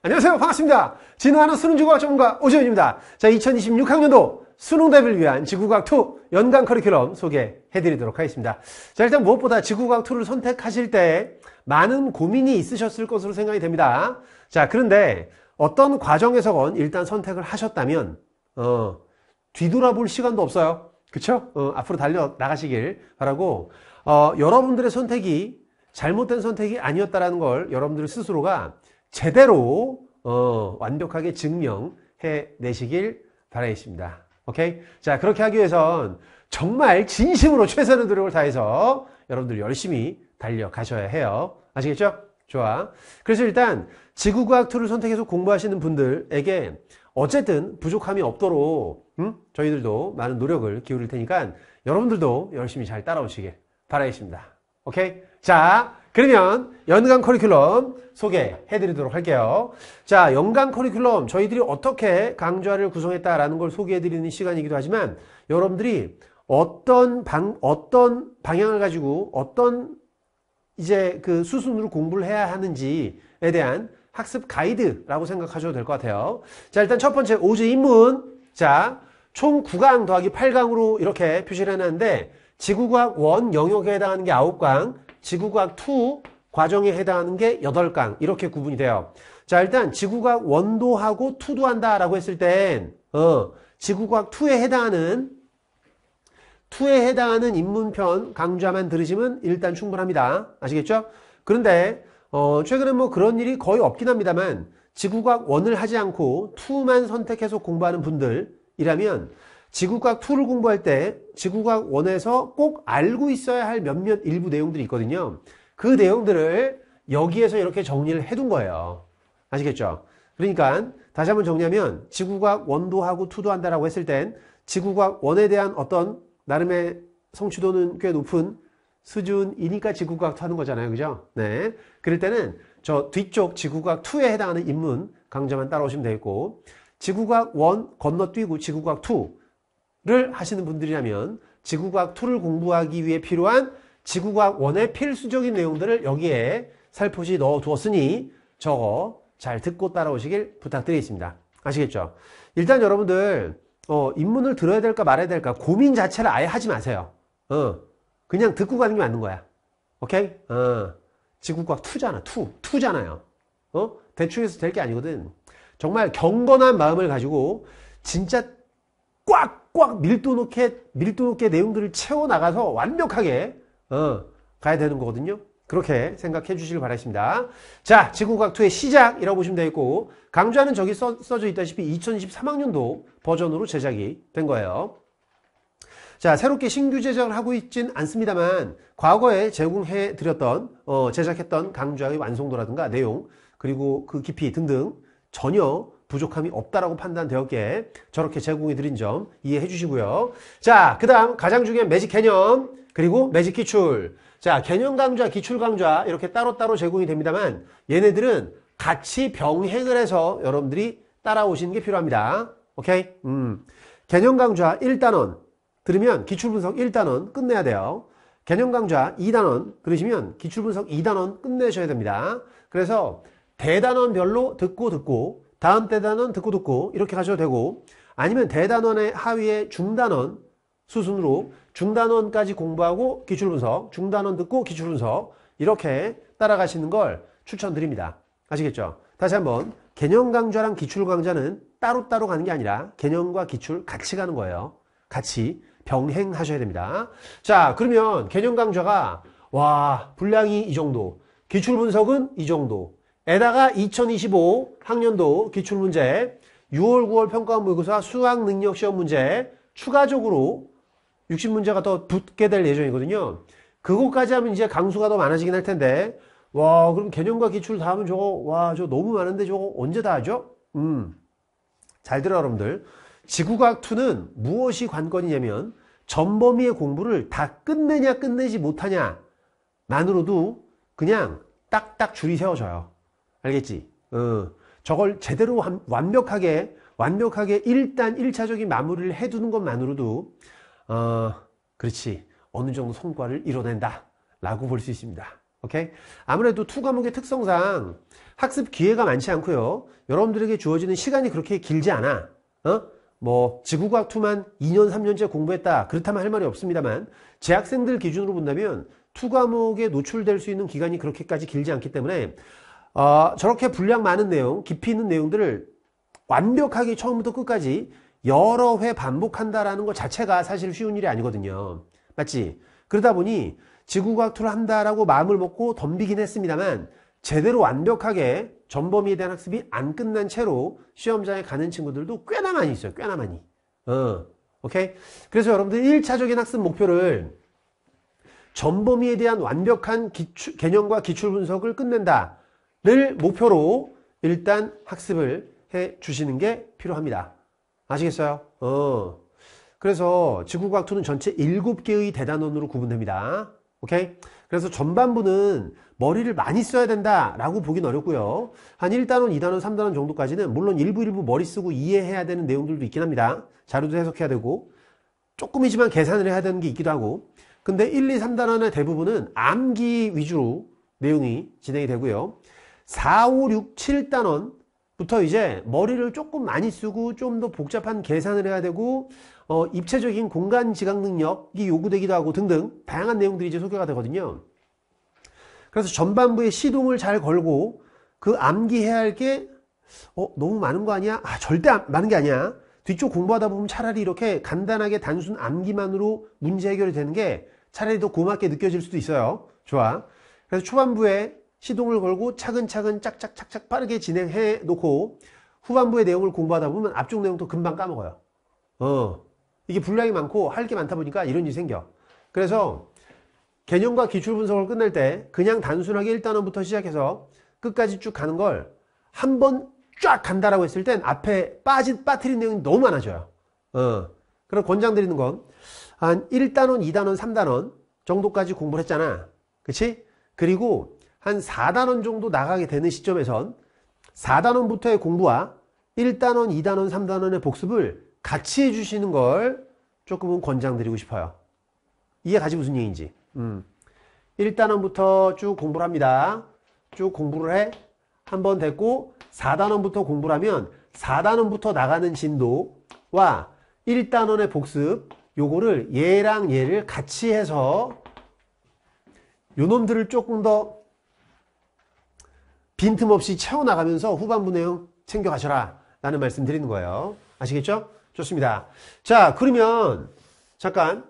안녕하세요. 반갑습니다. 진화하는 수능지구학 과 전문가 오지현입니다. 자, 2026학년도 수능 대비를 위한 지구과학2 연간 커리큘럼 소개해드리도록 하겠습니다. 자, 일단 무엇보다 지구과학2를 선택하실 때 많은 고민이 있으셨을 것으로 생각이 됩니다. 자, 그런데 어떤 과정에서건 일단 선택을 하셨다면, 어, 뒤돌아볼 시간도 없어요. 그쵸? 어, 앞으로 달려 나가시길 바라고, 어, 여러분들의 선택이 잘못된 선택이 아니었다라는 걸 여러분들 스스로가 제대로 어, 완벽하게 증명해 내시길 바라겠습니다. 오케이? 자, 그렇게 하기 위해선 정말 진심으로 최선의 노력을 다해서 여러분들 열심히 달려가셔야 해요. 아시겠죠? 좋아. 그래서 일단 지구과학2를 선택해서 공부하시는 분들에게 어쨌든 부족함이 없도록 음? 저희들도 많은 노력을 기울일 테니까 여러분들도 열심히 잘 따라오시길 바라겠습니다. 오케이? 자, 그러면 연간 커리큘럼 소개해 드리도록 할게요 자 연간 커리큘럼 저희들이 어떻게 강좌를 구성했다라는 걸 소개해 드리는 시간이기도 하지만 여러분들이 어떤 방 어떤 방향을 가지고 어떤 이제 그 수순으로 공부를 해야 하는지에 대한 학습 가이드라고 생각하셔도 될 것 같아요 자 일단 첫 번째 오즈 입문 자총 9강 더하기 8강으로 이렇게 표시를 해놨는데 지구과학 원 영역에 해당하는 게 9강 지구과학 2 과정에 해당하는 게 8강 이렇게 구분이 돼요. 자 일단 지구과학 1도 하고 2도 한다라고 했을 땐 어, 지구과학 2에 해당하는 2에 해당하는 입문편 강좌만 들으시면 일단 충분합니다. 아시겠죠? 그런데 어, 최근에 뭐 그런 일이 거의 없긴 합니다만 지구과학 1을 하지 않고 2만 선택해서 공부하는 분들이라면 지구과학 2를 공부할 때 지구과학 1에서 꼭 알고 있어야 할 몇몇 일부 내용들이 있거든요. 그 내용들을 여기에서 이렇게 정리를 해 둔 거예요. 아시겠죠? 그러니까 다시 한번 정리하면 지구과학 1도 하고 2도 한다라고 했을 땐 지구과학 1에 대한 어떤 나름의 성취도는 꽤 높은 수준이니까 지구과학 2 하는 거잖아요. 그죠? 네. 그럴 때는 저 뒤쪽 지구과학 2에 해당하는 입문 강좌만 따라오시면 되겠고 지구과학 1 건너뛰고 지구과학 2를 하시는 분들이라면 지구과학 2를 공부하기 위해 필요한 지구과학 1의 필수적인 내용들을 여기에 살포시 넣어두었으니 저거 잘 듣고 따라오시길 부탁드리겠습니다. 아시겠죠? 일단 여러분들 어, 입문을 들어야 될까 말아야 될까 고민 자체를 아예 하지 마세요. 어, 그냥 듣고 가는 게 맞는 거야. 오케이? 어, 지구과학 2잖아. 2. 2잖아요. 어? 대충 해서 될 게 아니거든. 정말 경건한 마음을 가지고 진짜 꽉꽉 밀도 높게 밀도 높게 내용들을 채워 나가서 완벽하게 어, 가야 되는 거거든요. 그렇게 생각해 주시길 바라십니다. 자, 지구과학2의 시작이라고 보시면 되겠고 강좌는 저기 써, 써져 있다시피 2023학년도 버전으로 제작이 된 거예요. 자, 새롭게 신규 제작을 하고 있진 않습니다만 과거에 제공해 드렸던 어, 제작했던 강좌의 완성도라든가 내용 그리고 그 깊이 등등 전혀 부족함이 없다라고 판단되었기에 저렇게 제공해 드린 점 이해해 주시고요. 자, 그 다음 가장 중요한 매직 개념 그리고 매직 기출 자, 개념 강좌, 기출 강좌 이렇게 따로따로 제공이 됩니다만 얘네들은 같이 병행을 해서 여러분들이 따라오시는 게 필요합니다. 오케이? 음. 개념 강좌 1단원 들으면 기출 분석 1단원 끝내야 돼요. 개념 강좌 2단원 들으시면 기출 분석 2단원 끝내셔야 됩니다. 그래서 대단원별로 듣고 듣고 다음 대단원 듣고 듣고 이렇게 가셔도 되고 아니면 대단원의 하위에 중단원 수순으로 중단원까지 공부하고 기출분석, 중단원 듣고 기출분석 이렇게 따라가시는 걸 추천드립니다. 아시겠죠? 다시 한번 개념 강좌랑 기출 강좌는 따로따로 가는 게 아니라 개념과 기출 같이 가는 거예요. 같이 병행하셔야 됩니다. 자 그러면 개념 강좌가 와 분량이 이 정도 기출 분석은 이 정도 에다가 2025 학년도 기출문제 6월 9월 평가 모의고사 수학 능력 시험 문제 추가적으로 60문제가 더 붙게 될 예정이거든요. 그것까지 하면 이제 강수가 더 많아지긴 할 텐데 와 그럼 개념과 기출 다 하면 저거 와저 너무 많은데 저거 언제 다 하죠? 음잘 들어 여러분들 지구과학2는 무엇이 관건이냐면 전범위의 공부를 다 끝내냐 끝내지 못하냐 만으로도 그냥 딱딱 줄이 세워져요. 알겠지? 어, 저걸 제대로 완, 완벽하게 완벽하게 일단 1차적인 마무리를 해두는 것만으로도 어, 그렇지 어느 정도 성과를 이뤄낸다 라고 볼 수 있습니다 오케이 아무래도 투 과목의 특성상 학습 기회가 많지 않고요 여러분들에게 주어지는 시간이 그렇게 길지 않아 어? 뭐 지구과학 투만 2년 3년째 공부했다 그렇다면 할 말이 없습니다만 제학생들 기준으로 본다면 투 과목에 노출될 수 있는 기간이 그렇게까지 길지 않기 때문에 어, 저렇게 분량 많은 내용, 깊이 있는 내용들을 완벽하게 처음부터 끝까지 여러 회 반복한다라는 것 자체가 사실 쉬운 일이 아니거든요. 맞지? 그러다 보니 지구과학투를 한다라고 마음을 먹고 덤비긴 했습니다만 제대로 완벽하게 전범위에 대한 학습이 안 끝난 채로 시험장에 가는 친구들도 꽤나 많이 있어요. 꽤나 많이. 어, 오케이? 그래서 여러분들 1차적인 학습 목표를 전범위에 대한 완벽한 기출 개념과 기출 분석을 끝낸다. 를 목표로 일단 학습을 해 주시는 게 필요합니다. 아시겠어요? 어. 그래서 지구과학2는 전체 7개의 대단원으로 구분됩니다. 오케이? 그래서 전반부는 머리를 많이 써야 된다라고 보긴 어렵고요. 한 1단원, 2단원, 3단원 정도까지는 물론 일부 일부 머리 쓰고 이해해야 되는 내용들도 있긴 합니다. 자료도 해석해야 되고 조금이지만 계산을 해야 되는 게 있기도 하고 근데 1, 2, 3단원의 대부분은 암기 위주로 내용이 진행이 되고요. 4, 5, 6, 7단원부터 이제 머리를 조금 많이 쓰고 좀 더 복잡한 계산을 해야 되고 어, 입체적인 공간 지각 능력이 요구되기도 하고 등등 다양한 내용들이 이제 소개가 되거든요. 그래서 전반부에 시동을 잘 걸고 그 암기해야 할게 어, 너무 많은 거 아니야? 아, 절대 많은 게 아니야. 뒤쪽 공부하다 보면 차라리 이렇게 간단하게 단순 암기만으로 문제 해결이 되는 게 차라리 더 고맙게 느껴질 수도 있어요. 좋아. 그래서 초반부에 시동을 걸고 차근차근 짝짝짝짝 빠르게 진행해 놓고 후반부의 내용을 공부하다 보면 앞쪽 내용도 금방 까먹어요. 어, 이게 분량이 많고 할 게 많다 보니까 이런 일이 생겨. 그래서 개념과 기출 분석을 끝낼 때 그냥 단순하게 1단원부터 시작해서 끝까지 쭉 가는 걸 한번 쫙 간다라고 했을 땐 앞에 빠진 빠트린 내용이 너무 많아져요. 어, 그럼 권장드리는 건 한 1단원, 2단원, 3단원 정도까지 공부를 했잖아. 그치? 그리고 한 4단원 정도 나가게 되는 시점에선 4단원부터의 공부와 1단원, 2단원, 3단원의 복습을 같이 해주시는 걸 조금은 권장드리고 싶어요. 이해 가지 무슨 얘기인지. 음. 1단원부터 쭉 공부를 합니다. 쭉 공부를 해. 한 번 됐고 4단원부터 공부를 하면 4단원부터 나가는 진도와 1단원의 복습 요거를 얘랑 얘를 같이 해서 요놈들을 조금 더 빈틈없이 채워나가면서 후반부 내용 챙겨가셔라 라는 말씀 드리는 거예요. 아시겠죠? 좋습니다. 자 그러면 잠깐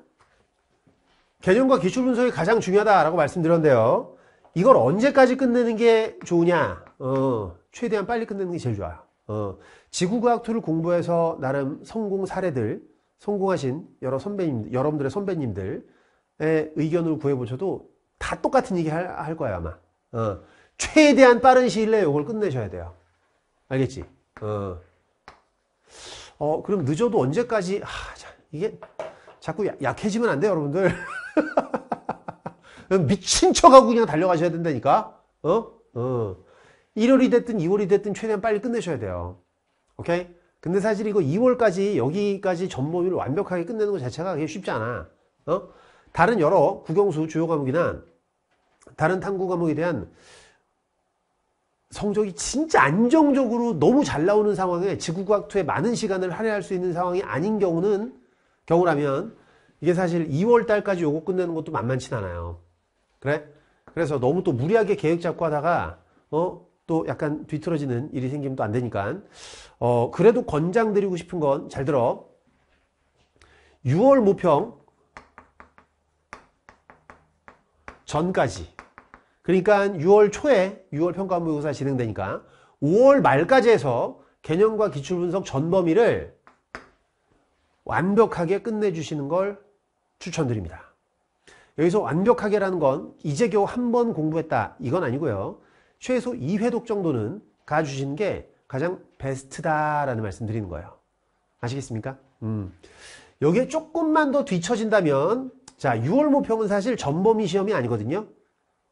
개념과 기출 분석이 가장 중요하다라고 말씀드렸는데요. 이걸 언제까지 끝내는 게 좋으냐? 어, 최대한 빨리 끝내는 게 제일 좋아요. 어, 지구과학2를 공부해서 나름 성공 사례들, 성공하신 여러 선배님, 여러분들의 선배님들의 의견을 구해보셔도 다 똑같은 얘기 할, 할 거예요, 아마. 어, 최대한 빠른 시일 내에 이걸 끝내셔야 돼요. 알겠지? 어. 어, 그럼 늦어도 언제까지, 하, 자, 이게 자꾸 약, 해지면안 돼요, 여러분들. 미친 척하고 그냥 달려가셔야 된다니까? 어? 어. 1월이 됐든 2월이 됐든 최대한 빨리 끝내셔야 돼요. 오케이? 근데 사실 이거 2월까지, 여기까지 전모를 완벽하게 끝내는 것 자체가 그게 쉽지 않아. 어? 다른 여러 국영수 주요 과목이나 다른 탐구 과목에 대한 성적이 진짜 안정적으로 너무 잘 나오는 상황에 지구과학투에 많은 시간을 할애할 수 있는 상황이 아닌 경우는 경우라면 이게 사실 2월 달까지 요거 끝내는 것도 만만치 않아요. 그래? 그래서 너무 또 무리하게 계획 잡고 하다가 어? 또 약간 뒤틀어지는 일이 생기면 또 안 되니까 어 그래도 권장 드리고 싶은 건 잘 들어 6월 모평 전까지 그러니까 6월 초에 6월 평가 모의고사 진행되니까 5월 말까지 해서 개념과 기출분석 전 범위를 완벽하게 끝내주시는 걸 추천드립니다. 여기서 완벽하게라는 건 이제 겨우 한 번 공부했다 이건 아니고요. 최소 2회독 정도는 가주시는 게 가장 베스트다라는 말씀 드리는 거예요. 아시겠습니까? 음. 여기에 조금만 더 뒤처진다면 자 6월 모평은 사실 전범위 시험이 아니거든요.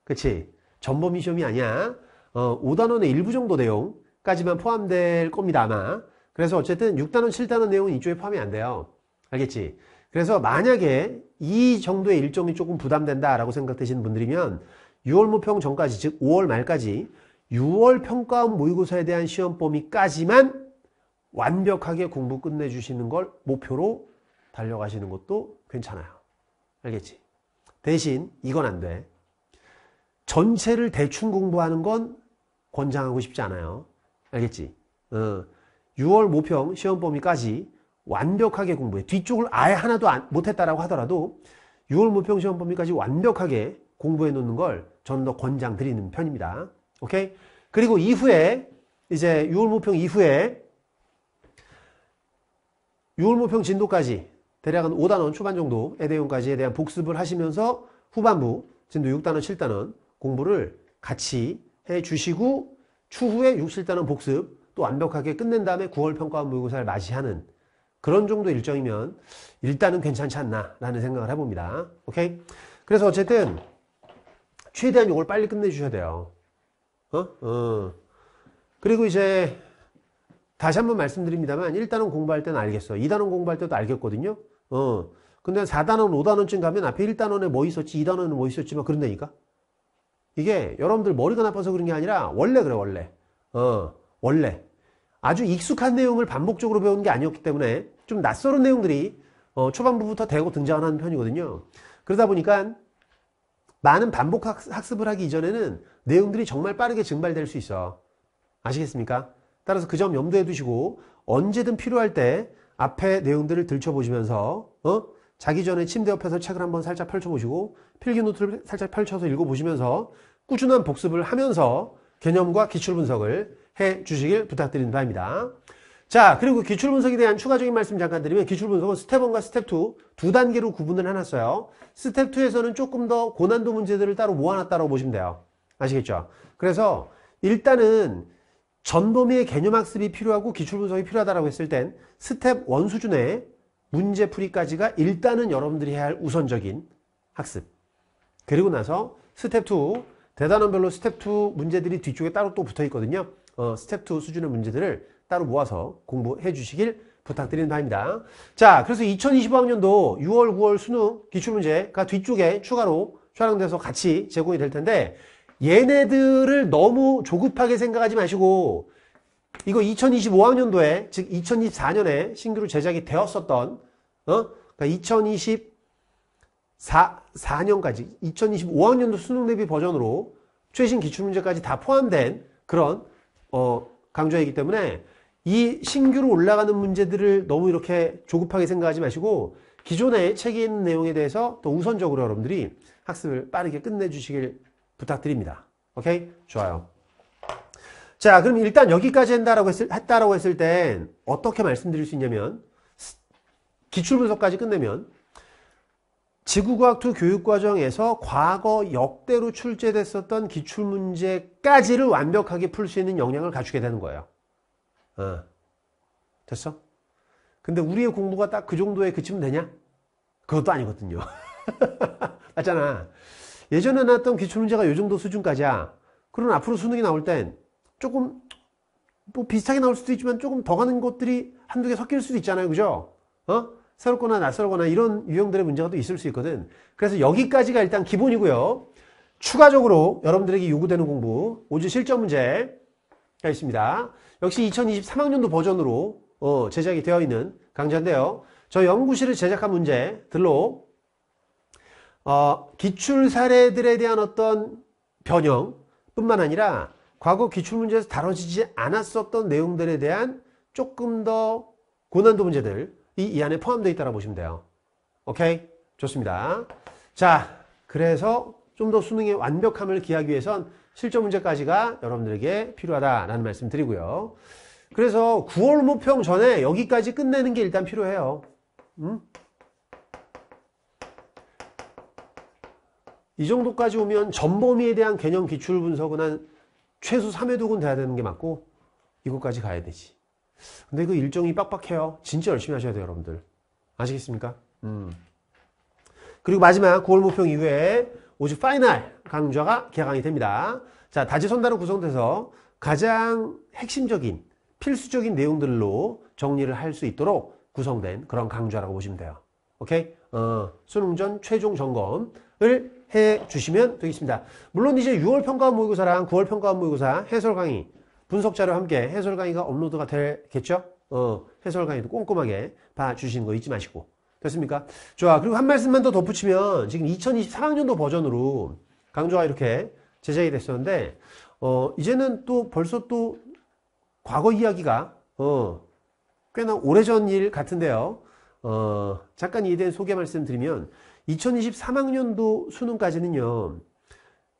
그치? 전범위 시험이 아니야. 어, 5단원의 일부 정도 내용까지만 포함될 겁니다, 아마. 그래서 어쨌든 6단원, 7단원 내용은 이쪽에 포함이 안 돼요. 알겠지? 그래서 만약에 이 정도의 일정이 조금 부담된다라고 생각되시는 분들이면 6월 모평 전까지, 즉 5월 말까지 6월 평가원 모의고사에 대한 시험 범위까지만 완벽하게 공부 끝내주시는 걸 목표로 달려가시는 것도 괜찮아요. 알겠지? 대신 이건 안 돼. 전체를 대충 공부하는 건 권장하고 싶지 않아요. 알겠지? 어, 6월 모평 시험 범위까지 완벽하게 공부해. 뒤쪽을 아예 하나도 못했다라고 하더라도 6월 모평 시험 범위까지 완벽하게 공부해 놓는 걸 저는 더 권장 드리는 편입니다. 오케이? 그리고 이후에 이제 6월 모평 이후에 6월 모평 진도까지 대략 한 5단원 초반 정도의 내용까지에 대한 복습을 하시면서 후반부 진도 6단원, 7단원 공부를 같이 해주시고 추후에 67단원 복습 또 완벽하게 끝낸 다음에 9월 평가원 모의고사를 맞이하는 그런 정도 일정이면 일단은 괜찮지 않나 라는 생각을 해봅니다. 오케이? 그래서 어쨌든 최대한 이걸 빨리 끝내주셔야 돼요. 어? 어. 그리고 이제 다시 한번 말씀드립니다만 1단원 공부할 때는 알겠어. 2단원 공부할 때도 알겠거든요. 어. 근데 4단원, 5단원쯤 가면 앞에 1단원에 뭐 있었지, 2단원에 뭐 있었지만 그런다니까? 이게 여러분들 머리가 나빠서 그런 게 아니라 원래 그래 원래 어 원래 아주 익숙한 내용을 반복적으로 배운게 아니었기 때문에 좀 낯설은 내용들이 어, 초반부부터 대고 등장하는 편이거든요 그러다 보니까 많은 반복 학습을 하기 이전에는 내용들이 정말 빠르게 증발될 수 있어 아시겠습니까? 따라서 그 점 염두에 두시고 언제든 필요할 때 앞에 내용들을 들춰보시면서 어? 자기 전에 침대 옆에서 책을 한번 살짝 펼쳐보시고 필기 노트를 살짝 펼쳐서 읽어보시면서 꾸준한 복습을 하면서 개념과 기출 분석을 해 주시길 부탁드리는 바입니다. 자, 그리고 기출 분석에 대한 추가적인 말씀 잠깐 드리면 기출 분석은 스텝 1과 스텝 2 두 단계로 구분을 해놨어요. 스텝 2에서는 조금 더 고난도 문제들을 따로 모아놨다고 보시면 돼요. 아시겠죠? 그래서 일단은 전 범위의 개념 학습이 필요하고 기출 분석이 필요하다고 했을 땐 스텝 1 수준의 문제풀이까지가 일단은 여러분들이 해야 할 우선적인 학습 그리고 나서 스텝 2 대단원별로 스텝 2 문제들이 뒤쪽에 따로 또 붙어 있거든요 어, 스텝 2 수준의 문제들을 따로 모아서 공부해 주시길 부탁드리는 바입니다 자 그래서 2025학년도 6월 9월 수능 기출문제가 뒤쪽에 추가로 촬영돼서 같이 제공이 될 텐데 얘네들을 너무 조급하게 생각하지 마시고 이거 2025학년도에 즉 2024년에 신규로 제작이 되었었던 어? 그러니까 2024년까지 2025학년도 수능 대비 버전으로 최신 기출문제까지 다 포함된 그런 어, 강좌이기 때문에 이 신규로 올라가는 문제들을 너무 이렇게 조급하게 생각하지 마시고 기존의 책에 있는 내용에 대해서 더 우선적으로 여러분들이 학습을 빠르게 끝내주시길 부탁드립니다. 오케이? 좋아요. 자, 그럼 일단 여기까지 한다라고 했을, 했다라고 했을 땐 어떻게 말씀드릴 수 있냐면 기출분석까지 끝내면 지구과학2 교육과정에서 과거 역대로 출제됐었던 기출문제까지를 완벽하게 풀 수 있는 역량을 갖추게 되는 거예요. 어. 됐어? 근데 우리의 공부가 딱 그 정도에 그치면 되냐? 그것도 아니거든요. 맞잖아. 예전에 나왔던 기출문제가 요 정도 수준까지야. 그럼 앞으로 수능이 나올 땐 조금 뭐 비슷하게 나올 수도 있지만 조금 더 가는 것들이 한두 개 섞일 수도 있잖아요. 그죠? 어? 새롭거나 낯설거나 이런 유형들의 문제가 또 있을 수 있거든. 그래서 여기까지가 일단 기본이고요. 추가적으로 여러분들에게 요구되는 공부 오주 실전 문제가 있습니다. 역시 2023학년도 버전으로 어, 제작이 되어 있는 강좌인데요. 저 연구실을 제작한 문제들로 어, 기출 사례들에 대한 어떤 변형뿐만 아니라 과거 기출문제에서 다뤄지지 않았었던 내용들에 대한 조금 더 고난도 문제들이 이 안에 포함되어 있다고 보시면 돼요. 오케이? 좋습니다. 자, 그래서 좀 더 수능의 완벽함을 기하기 위해선 실전 문제까지가 여러분들에게 필요하다라는 말씀 드리고요. 그래서 9월 모평 전에 여기까지 끝내는 게 일단 필요해요. 음? 이 정도까지 오면 전범위에 대한 개념 기출 분석은 한 최소 3회독은 돼야 되는 게 맞고 이곳까지 가야 되지. 근데 그 일정이 빡빡해요. 진짜 열심히 하셔야 돼요, 여러분들. 아시겠습니까? 음. 그리고 마지막 9월 모평 이후에 오직 파이널 강좌가 개강이 됩니다. 자, 다지 선다로 구성돼서 가장 핵심적인 필수적인 내용들로 정리를 할 수 있도록 구성된 그런 강좌라고 보시면 돼요. 오케이? 어, 수능 전 최종 점검을 해 주시면 되겠습니다. 물론 이제 6월 평가 원 모의고사랑 9월 평가 원 모의고사 해설 강의, 분석 자료 함께 해설 강의가 업로드가 되겠죠? 어, 해설 강의도 꼼꼼하게 봐주시는 거 잊지 마시고. 됐습니까? 좋아. 그리고 한 말씀만 더 덧붙이면 지금 2024학년도 버전으로 강좌가 이렇게 제작이 됐었는데, 어, 이제는 또 벌써 또 과거 이야기가, 어, 꽤나 오래전 일 같은데요. 어, 잠깐 이에 대한 소개 말씀드리면 2023학년도 수능까지는요.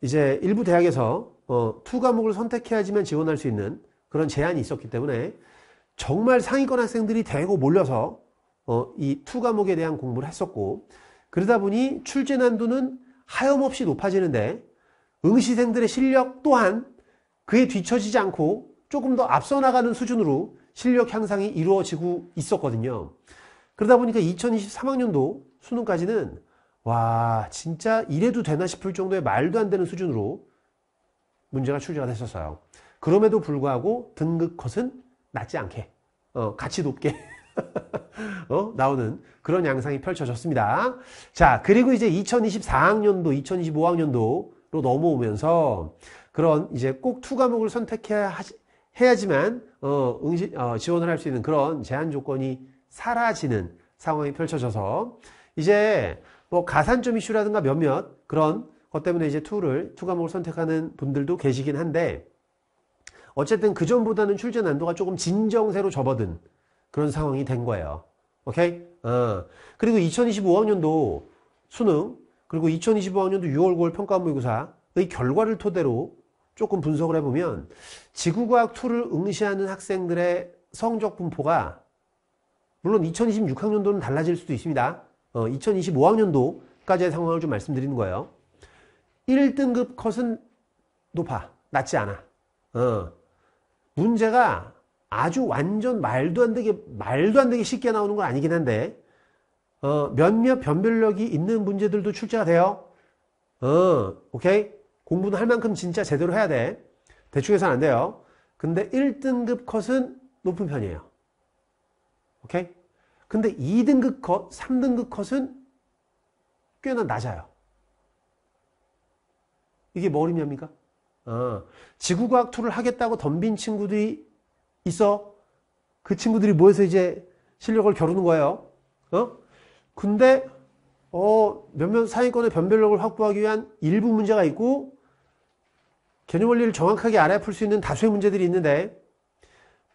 이제 일부 대학에서 어, 투 과목을 선택해야지만 지원할 수 있는 그런 제한이 있었기 때문에 정말 상위권 학생들이 대거 몰려서 어, 이투 과목에 대한 공부를 했었고 그러다 보니 출제 난도는 하염없이 높아지는데 응시생들의 실력 또한 그에 뒤처지지 않고 조금 더 앞서 나가는 수준으로 실력 향상이 이루어지고 있었거든요. 그러다 보니까 2023학년도 수능까지는 와, 진짜 이래도 되나 싶을 정도의 말도 안 되는 수준으로 문제가 출제가 됐었어요. 그럼에도 불구하고 등급컷은 낮지 않게, 어, 같이 높게 어, 나오는 그런 양상이 펼쳐졌습니다. 자, 그리고 이제 2024학년도, 2025학년도로 넘어오면서 그런 이제 꼭투 과목을 선택해야 하지, 해야지만 어, 응시, 어, 지원을 할 수 있는 그런 제한 조건이 사라지는 상황이 펼쳐져서 이제 뭐 가산점 이슈라든가 몇몇 그런 것 때문에 이제 투를 투 과목을 선택하는 분들도 계시긴 한데 어쨌든 그 전보다는 출제 난도가 조금 진정세로 접어든 그런 상황이 된 거예요. 오케이? 어. 그리고 2025학년도 수능 그리고 2025학년도 6월 9월 평가 모의고사의 결과를 토대로 조금 분석을 해보면 지구과학 2를 응시하는 학생들의 성적 분포가 물론 2026학년도는 달라질 수도 있습니다. 어, 2025학년도까지의 상황을 좀 말씀드리는 거예요. 1등급 컷은 높아. 낮지 않아. 어. 문제가 아주 완전 말도 안 되게, 말도 안 되게 쉽게 나오는 건 아니긴 한데, 어, 몇몇 변별력이 있는 문제들도 출제가 돼요. 어, 오케이? 공부는 할 만큼 진짜 제대로 해야 돼. 대충 해서는 안 돼요. 근데 1등급 컷은 높은 편이에요. 오케이? 근데 2등급 컷, 3등급 컷은 꽤나 낮아요. 이게 뭐어렵니까 아, 어. 지구과학 투를 하겠다고 덤빈 친구들이 있어. 그 친구들이 모여서 이제 실력을 겨루는 거예요. 어? 근데 어, 몇몇 사회권의 변별력을 확보하기 위한 일부 문제가 있고 개념 원리를 정확하게 알아야 풀 수 있는 다수의 문제들이 있는데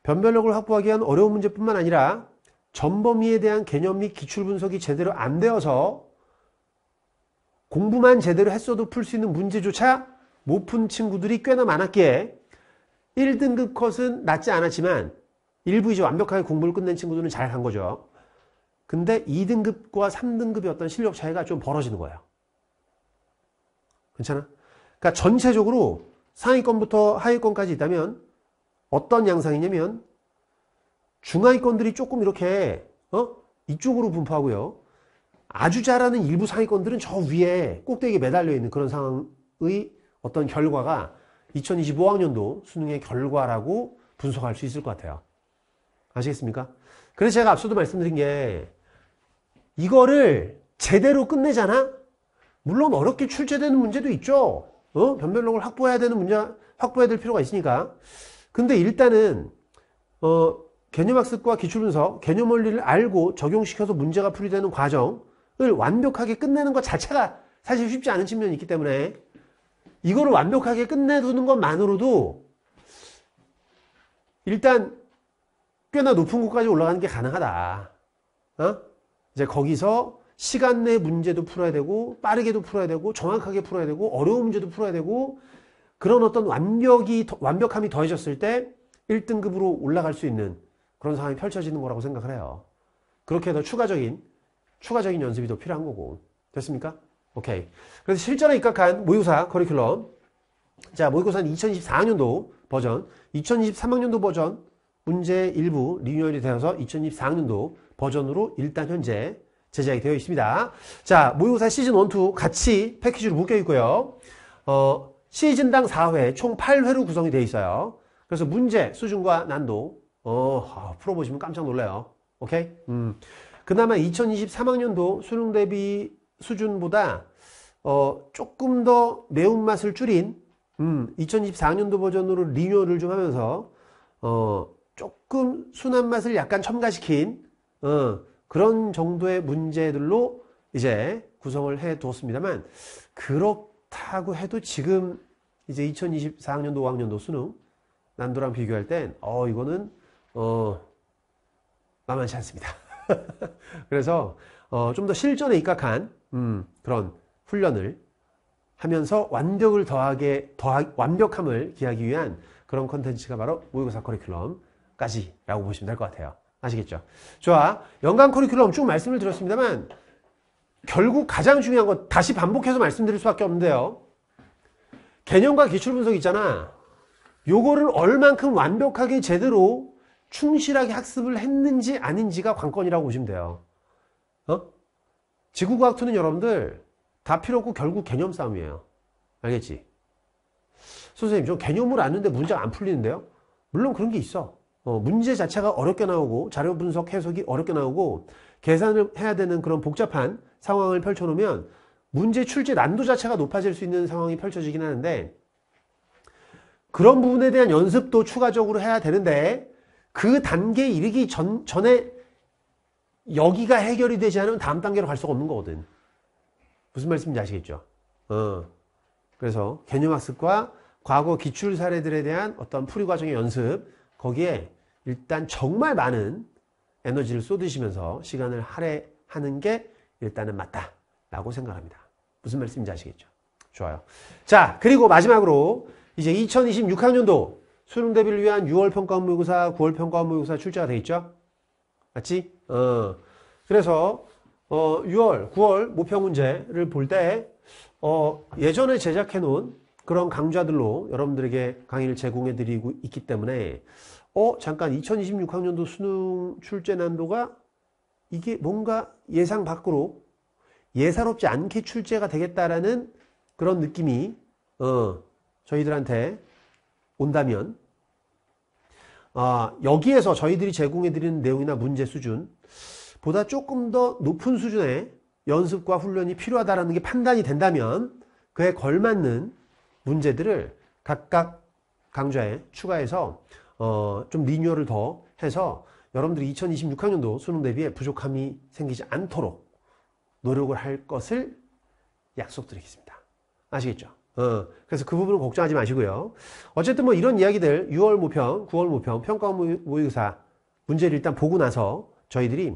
변별력을 확보하기 위한 어려운 문제뿐만 아니라 전범위에 대한 개념 및 기출 분석이 제대로 안 되어서 공부만 제대로 했어도 풀 수 있는 문제조차 못 푼 친구들이 꽤나 많았기에 1등급 컷은 낮지 않았지만 일부 이제 완벽하게 공부를 끝낸 친구들은 잘간 거죠. 근데 2등급과 3등급의 어떤 실력 차이가 좀 벌어지는 거예요. 괜찮아? 그러니까 전체적으로 상위권부터 하위권까지 있다면 어떤 양상이냐면 중하위권들이 조금 이렇게 어? 이쪽으로 분포하고요. 아주 잘하는 일부 상위권들은 저 위에 꼭대기에 매달려 있는 그런 상황의 어떤 결과가 2025학년도 수능의 결과라고 분석할 수 있을 것 같아요. 아시겠습니까? 그래서 제가 앞서도 말씀드린 게 이거를 제대로 끝내잖아? 물론 어렵게 출제되는 문제도 있죠. 어? 변별력을 확보해야 되는 문제, 확보해야 될 필요가 있으니까. 근데 일단은 어, 개념학습과 기출분석, 개념 원리를 알고 적용시켜서 문제가 풀이되는 과정을 완벽하게 끝내는 것 자체가 사실 쉽지 않은 측면이 있기 때문에 이거를 완벽하게 끝내두는 것만으로도 일단 꽤나 높은 곳까지 올라가는 게 가능하다. 어? 이제 거기서 시간 내 문제도 풀어야 되고 빠르게도 풀어야 되고 정확하게 풀어야 되고 어려운 문제도 풀어야 되고 그런 어떤 완벽이 완벽함이 더해졌을 때 1등급으로 올라갈 수 있는 그런 상황이 펼쳐지는 거라고 생각을 해요. 그렇게 더 추가적인 추가적인 연습이 더 필요한 거고 됐습니까? 오케이. 그래서 실전에 입각한 모의고사 커리큘럼 자 모의고사는 2024학년도 버전 2023학년도 버전 문제 일부 리뉴얼이 되어서 2024학년도 버전으로 일단 현재 제작이 되어 있습니다. 자 모의고사 시즌 1, 2 같이 패키지로 묶여 있고요. 어, 시즌당 4회 총 8회로 구성이 되어 있어요. 그래서 문제 수준과 난도 어, 풀어보시면 아, 깜짝 놀래요 오케이? 음. 그나마 2023학년도 수능 대비 수준보다 어, 조금 더 매운맛을 줄인 음, 2024학년도 버전으로 리뉴얼을 좀 하면서 어, 조금 순한 맛을 약간 첨가시킨 어, 그런 정도의 문제들로 이제 구성을 해 두었습니다만 그렇다고 해도 지금 이제 2024학년도 5학년도 수능 난도랑 비교할 땐 어, 이거는 어, 만만치 않습니다. 그래서 어, 좀 더 실전에 입각한 음, 그런 훈련을 하면서 완벽을 더하게 더하, 완벽함을 기하기 위한 그런 컨텐츠가 바로 모의고사 커리큘럼까지라고 보시면 될 것 같아요. 아시겠죠? 좋아. 연간 커리큘럼 쭉 말씀을 드렸습니다만 결국 가장 중요한 건 다시 반복해서 말씀드릴 수밖에 없는데요. 개념과 기출 분석 있잖아. 요거를 얼만큼 완벽하게 제대로 충실하게 학습을 했는지 아닌지가 관건이라고 보시면 돼요. 어? 지구과학 투는 여러분들 다 필요 없고 결국 개념 싸움이에요. 알겠지? 선생님, 저 개념을 아는데 문제가 안 풀리는데요? 물론 그런 게 있어. 어, 문제 자체가 어렵게 나오고 자료 분석 해석이 어렵게 나오고 계산을 해야 되는 그런 복잡한 상황을 펼쳐놓으면 문제 출제 난도 자체가 높아질 수 있는 상황이 펼쳐지긴 하는데 그런 부분에 대한 연습도 추가적으로 해야 되는데 그 단계에 이르기 전, 전에 여기가 해결이 되지 않으면 다음 단계로 갈 수가 없는 거거든. 무슨 말씀인지 아시겠죠? 어. 그래서 개념학습과 과거 기출 사례들에 대한 어떤 풀이 과정의 연습, 거기에 일단 정말 많은 에너지를 쏟으시면서 시간을 할애하는 게 일단은 맞다. 라고 생각합니다. 무슨 말씀인지 아시겠죠? 좋아요. 자, 그리고 마지막으로 이제 2026학년도 수능 대비를 위한 6월 평가 모의고사, 9월 평가 모의고사 출제가 돼 있죠. 맞지? 어. 그래서 어, 6월, 9월 모평 문제를 볼때 어, 예전에 제작해 놓은 그런 강좌들로 여러분들에게 강의를 제공해 드리고 있기 때문에 어 잠깐 2026학년도 수능 출제 난도가 이게 뭔가 예상 밖으로 예사롭지 않게 출제가 되겠다라는 그런 느낌이 어, 저희들한테 온다면 아, 여기에서 저희들이 제공해드리는 내용이나 문제 수준 보다 조금 더 높은 수준의 연습과 훈련이 필요하다는 게 판단이 된다면 그에 걸맞는 문제들을 각각 강좌에 추가해서 어, 좀 리뉴얼을 더 해서 여러분들이 2026학년도 수능 대비에 부족함이 생기지 않도록 노력을 할 것을 약속드리겠습니다. 아시겠죠? 어, 그래서 그 부분은 걱정하지 마시고요. 어쨌든 뭐 이런 이야기들 6월 모평, 9월 모평, 평가 모의고사 문제를 일단 보고 나서 저희들이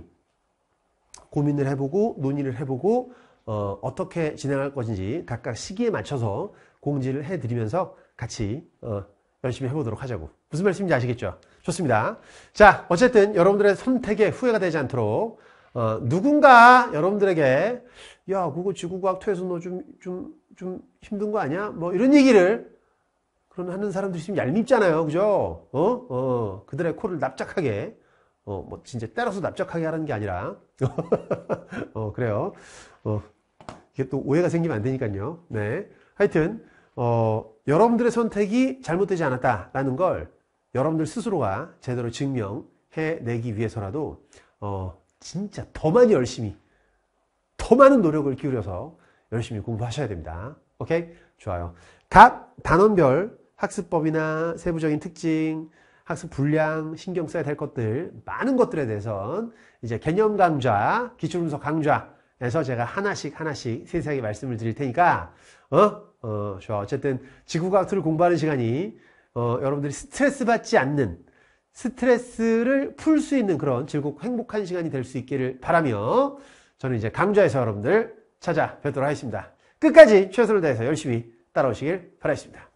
고민을 해보고 논의를 해보고 어, 어떻게 진행할 것인지 각각 시기에 맞춰서 공지를 해드리면서 같이 어, 열심히 해보도록 하자고 무슨 말씀인지 아시겠죠? 좋습니다. 자 어쨌든 여러분들의 선택에 후회가 되지 않도록 어, 누군가 여러분들에게 야, 그거 지구과학 퇴소 너 좀, 좀, 좀 힘든 거 아니야? 뭐 이런 얘기를 그런 하는 사람들이 지금 얄밉잖아요. 그죠? 어? 어, 그들의 코를 납작하게, 어, 뭐 진짜 때려서 납작하게 하는 라게 아니라, 어, 그래요. 어, 이게 또 오해가 생기면 안 되니까요. 네. 하여튼, 어, 여러분들의 선택이 잘못되지 않았다라는 걸 여러분들 스스로가 제대로 증명해내기 위해서라도, 어, 진짜 더 많이 열심히 더 많은 노력을 기울여서 열심히 공부하셔야 됩니다. 오케이? 좋아요. 각 단원별 학습법이나 세부적인 특징, 학습 분량, 신경 써야 될 것들, 많은 것들에 대해선 이제 개념 강좌, 기출 분석 강좌에서 제가 하나씩 하나씩 세세하게 말씀을 드릴 테니까, 어? 어, 좋아. 어쨌든 지구과학투를 공부하는 시간이, 어, 여러분들이 스트레스 받지 않는, 스트레스를 풀 수 있는 그런 즐겁고 행복한 시간이 될 수 있기를 바라며, 저는 이제 강좌에서 여러분들 찾아뵙도록 하겠습니다. 끝까지 최선을 다해서 열심히 따라오시길 바라겠습니다.